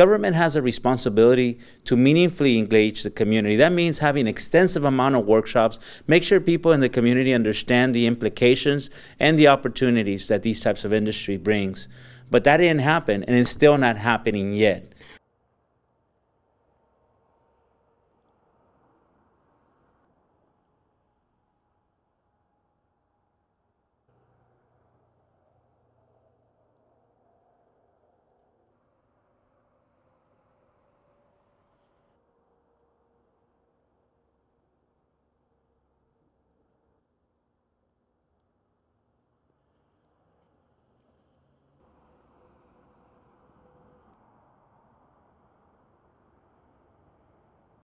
Government has a responsibility to meaningfully engage the community. That means having extensive amount of workshops, make sure people in the community understand the implications and the opportunities that these types of industry brings. But that didn't happen, and it's still not happening yet.